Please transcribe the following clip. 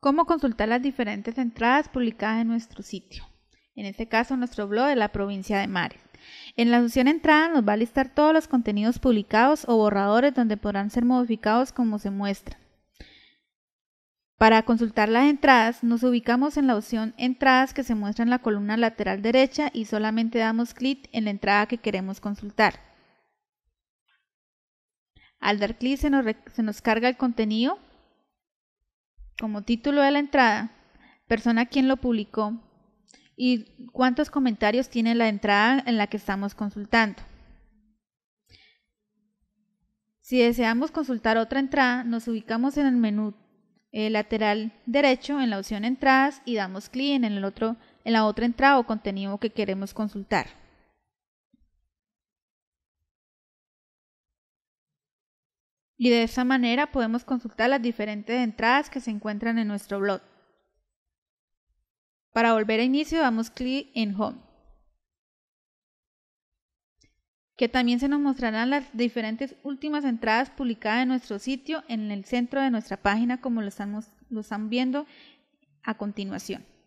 cómo consultar las diferentes entradas publicadas en nuestro sitio, en este caso nuestro blog de la provincia de Mares. En la opción Entradas nos va a listar todos los contenidos publicados o borradores donde podrán ser modificados como se muestra. Para consultar las entradas nos ubicamos en la opción entradas que se muestra en la columna lateral derecha y solamente damos clic en la entrada que queremos consultar. Al dar clic se nos carga el contenido como título de la entrada, persona quien lo publicó y cuántos comentarios tiene la entrada en la que estamos consultando. Si deseamos consultar otra entrada, nos ubicamos en el menú eh, lateral derecho en la opción entradas y damos clic en el otro en la otra entrada o contenido que queremos consultar. y de esa manera podemos consultar las diferentes entradas que se encuentran en nuestro blog. Para volver a inicio damos clic en Home, que también se nos mostrarán las diferentes últimas entradas publicadas en nuestro sitio en el centro de nuestra página como lo estamos lo están viendo a continuación.